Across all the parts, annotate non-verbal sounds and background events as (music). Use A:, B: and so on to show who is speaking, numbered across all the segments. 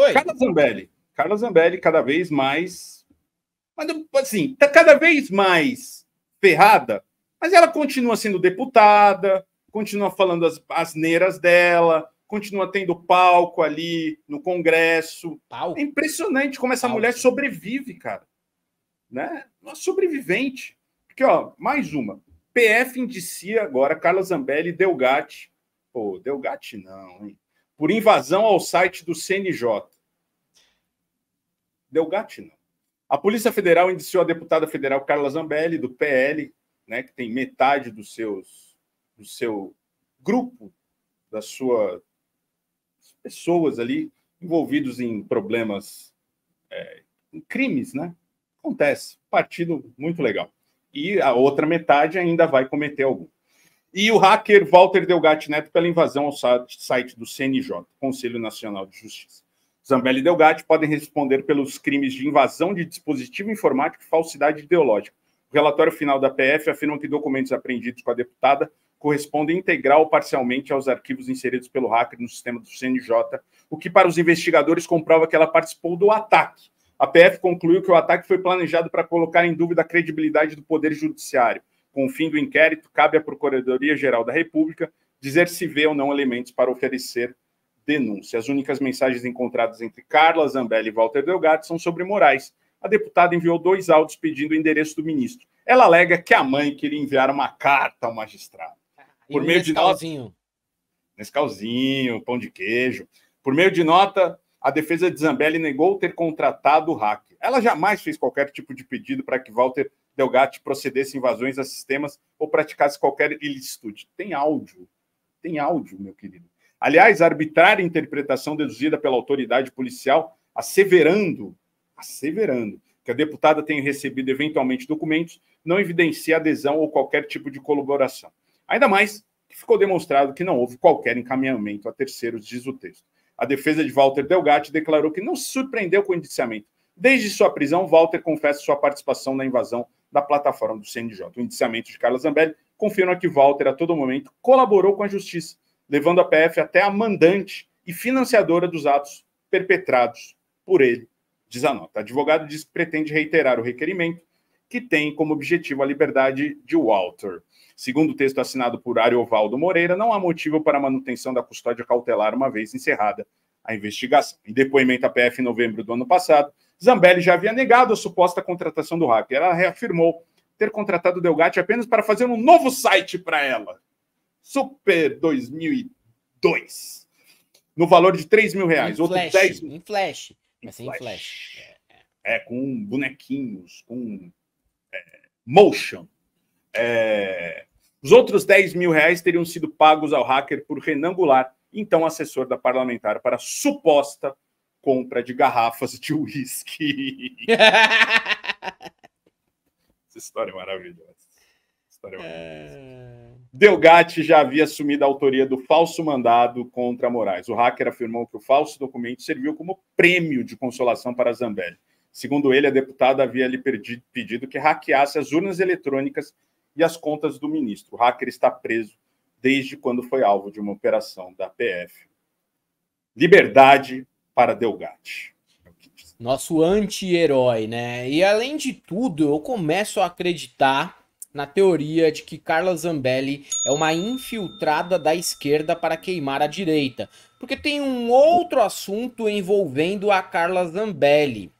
A: Oi. Carla Zambelli. Carla Zambelli cada vez mais. Mas, assim, tá cada vez mais ferrada, mas ela continua sendo deputada, continua falando as neiras dela, continua tendo palco ali no Congresso. Palco? É impressionante como essa palco. mulher sobrevive, cara. Né? Uma sobrevivente. Porque, ó, mais uma. PF indicia agora Carla Zambelli e Delgatti. Pô, Delgatti não, hein? por invasão ao site do CNJ. Deu gato, não. A Polícia Federal indiciou a deputada federal Carla Zambelli, do PL, né, que tem metade dos seus, do seu grupo, das suas pessoas ali envolvidos em problemas, é, em crimes, né? Acontece. Partido muito legal. E a outra metade ainda vai cometer algum e o hacker Walter Delgatti Neto pela invasão ao site do CNJ, Conselho Nacional de Justiça. Zambelli e Delgatti podem responder pelos crimes de invasão de dispositivo informático e falsidade ideológica. O relatório final da PF afirma que documentos apreendidos com a deputada correspondem integral ou parcialmente aos arquivos inseridos pelo hacker no sistema do CNJ, o que para os investigadores comprova que ela participou do ataque. A PF concluiu que o ataque foi planejado para colocar em dúvida a credibilidade do Poder Judiciário com o fim do inquérito, cabe à Procuradoria-Geral da República dizer se vê ou não elementos para oferecer denúncia. As únicas mensagens encontradas entre Carla Zambelli e Walter Delgado são sobre Moraes. A deputada enviou dois autos pedindo o endereço do ministro. Ela alega que a mãe queria enviar uma carta ao magistrado. Por e meio de calzinho. Nescauzinho, pão de queijo. Por meio de nota, a defesa de Zambelli negou ter contratado o hack. Ela jamais fez qualquer tipo de pedido para que Walter Delgatti procedesse invasões a sistemas ou praticasse qualquer ilicitude. Tem áudio, tem áudio, meu querido. Aliás, a arbitrária interpretação deduzida pela autoridade policial, asseverando, asseverando, que a deputada tenha recebido eventualmente documentos, não evidencia adesão ou qualquer tipo de colaboração. Ainda mais que ficou demonstrado que não houve qualquer encaminhamento a terceiros, diz o texto. A defesa de Walter Delgatti declarou que não se surpreendeu com o indiciamento. Desde sua prisão, Walter confessa sua participação na invasão da plataforma do CNJ. O indiciamento de Carla Zambelli confirma que Walter, a todo momento, colaborou com a justiça, levando a PF até a mandante e financiadora dos atos perpetrados por ele, diz a nota. O advogado diz que pretende reiterar o requerimento, que tem como objetivo a liberdade de Walter. Segundo o texto assinado por Ariovaldo Moreira, não há motivo para a manutenção da custódia cautelar uma vez encerrada a investigação. Em depoimento à PF em novembro do ano passado, Zambelli já havia negado a suposta contratação do hacker. Ela reafirmou ter contratado Delgatti apenas para fazer um novo site para ela. Super 2002. No valor de 3 mil reais. Em flash, 10
B: mil. Em flash.
A: Mas em flash. flash. É, com bonequinhos, com é, motion. É... Os outros 10 mil reais teriam sido pagos ao hacker por Renan Goulart, então assessor da parlamentar, para suposta compra de garrafas de uísque. (laughs) Essa história é maravilhosa. História é maravilhosa. É... Delgatti já havia assumido a autoria do falso mandado contra Moraes. O hacker afirmou que o falso documento serviu como prêmio de consolação para Zambelli. Segundo ele, a deputada havia lhe pedido que hackeasse as urnas eletrônicas e as contas do ministro. O hacker está preso desde quando foi alvo de uma operação da PF. Liberdade para Delgatti. É
B: Nosso anti-herói, né? E além de tudo, eu começo a acreditar na teoria de que Carla Zambelli é uma infiltrada da esquerda para queimar a direita, porque tem um outro assunto envolvendo a Carla Zambelli.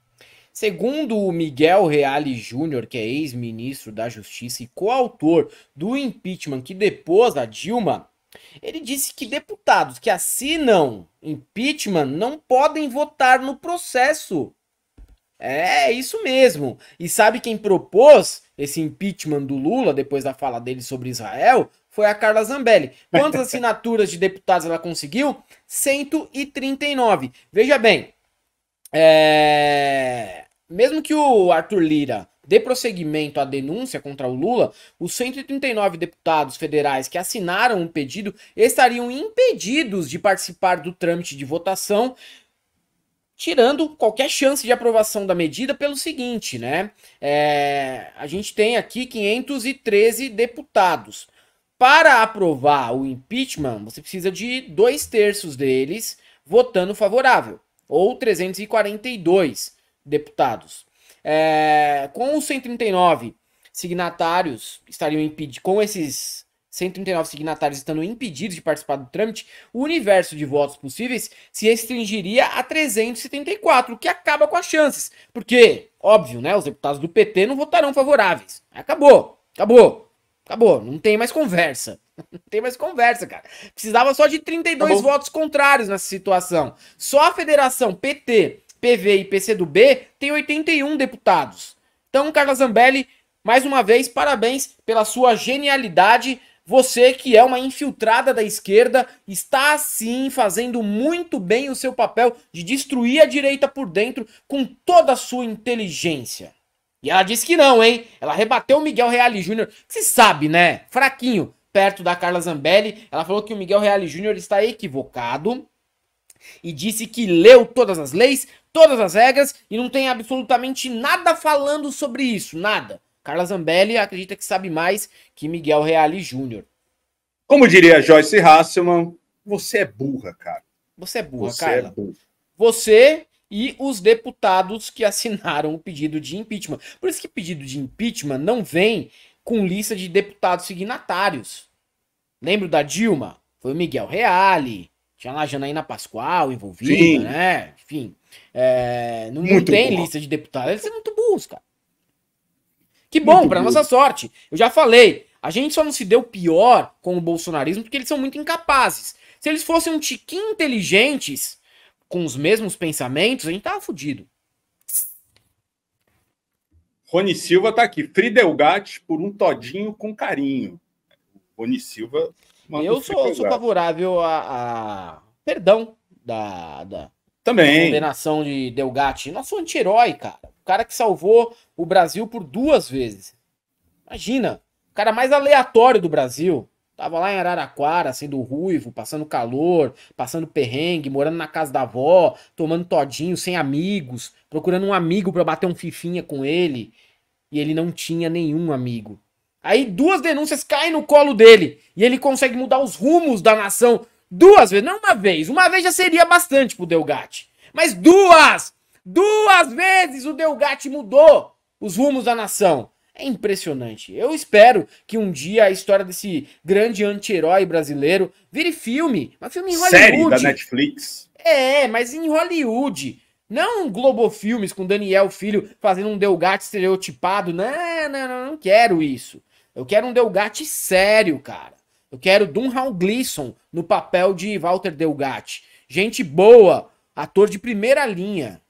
B: Segundo o Miguel Reale Júnior, que é ex-ministro da Justiça e coautor do impeachment que depôs a Dilma, ele disse que deputados que assinam impeachment não podem votar no processo. É, é isso mesmo. E sabe quem propôs esse impeachment do Lula depois da fala dele sobre Israel? Foi a Carla Zambelli. Quantas (laughs) assinaturas de deputados ela conseguiu? 139. Veja bem, é... mesmo que o Arthur Lira dê prosseguimento à denúncia contra o Lula, os 139 deputados federais que assinaram o pedido estariam impedidos de participar do trâmite de votação, tirando qualquer chance de aprovação da medida pelo seguinte, né? É, a gente tem aqui 513 deputados. Para aprovar o impeachment, você precisa de dois terços deles votando favorável, ou 342 deputados. É, com os 139 signatários estariam impedidos, com esses 139 signatários estando impedidos de participar do trâmite, o universo de votos possíveis se restringiria a 374, o que acaba com as chances. Porque, óbvio, né, os deputados do PT não votarão favoráveis. Acabou, acabou, acabou, não tem mais conversa. (laughs) Não tem mais conversa, cara. Precisava só de 32 tá votos contrários nessa situação. Só a federação PT PV e PCdoB têm 81 deputados. Então, Carla Zambelli, mais uma vez, parabéns pela sua genialidade. Você, que é uma infiltrada da esquerda, está sim fazendo muito bem o seu papel de destruir a direita por dentro com toda a sua inteligência. E ela disse que não, hein? Ela rebateu o Miguel Reale Júnior, que se sabe, né? Fraquinho, perto da Carla Zambelli. Ela falou que o Miguel Reale Júnior está equivocado, e disse que leu todas as leis, todas as regras e não tem absolutamente nada falando sobre isso, nada. Carla Zambelli acredita que sabe mais que Miguel Reale Júnior. Como diria
A: Joyce Hasselman,
B: você é burra, cara. Você é burra, você é Carla. É burra. Você e os deputados que assinaram o pedido de impeachment. Por isso que pedido de impeachment não vem com lista de deputados signatários. Lembro da Dilma? Foi o Miguel Reale, tinha lá a Janaína Pascoal envolvida, Sim. né? Enfim. É, não, não, tem lista de deputados. Eles são muito burros, cara.
A: Que bom, para nossa
B: sorte. Eu já falei, a gente só não se deu pior com o bolsonarismo porque eles são muito incapazes. Se eles fossem um tiquinho inteligentes, com os mesmos pensamentos, a gente tava fudido.
A: Rony Silva tá aqui. Fridelgatti por um todinho com carinho. Rony Silva eu sou, sou,
B: favorável a, a... perdão da, da... também condenação de Delgatti. Nosso anti-herói, cara. O cara que salvou o Brasil por duas vezes. Imagina, o cara mais aleatório do Brasil. Tava lá em Araraquara, sendo assim, ruivo, passando calor, passando perrengue, morando na casa da avó, tomando todinho, sem amigos, procurando um amigo para bater um fifinha com ele. E ele não tinha nenhum amigo. Aí duas denúncias caem no colo dele e ele consegue mudar os rumos da nação duas vezes, não uma vez. Uma vez já seria bastante pro Delgatti. Mas duas! Duas vezes o Delgatti mudou os rumos da nação. É impressionante. Eu espero que um dia a história desse grande anti-herói brasileiro vire filme, mas filme em Hollywood. Série da Netflix. É, mas em Hollywood. Não Globo Filmes com Daniel Filho fazendo um Delgatti estereotipado. Não, não, não, não quero isso. Eu quero um Delgatti sério, cara. Eu quero Dunham Gleason no papel de Walter Delgatti. Gente boa, ator de primeira linha.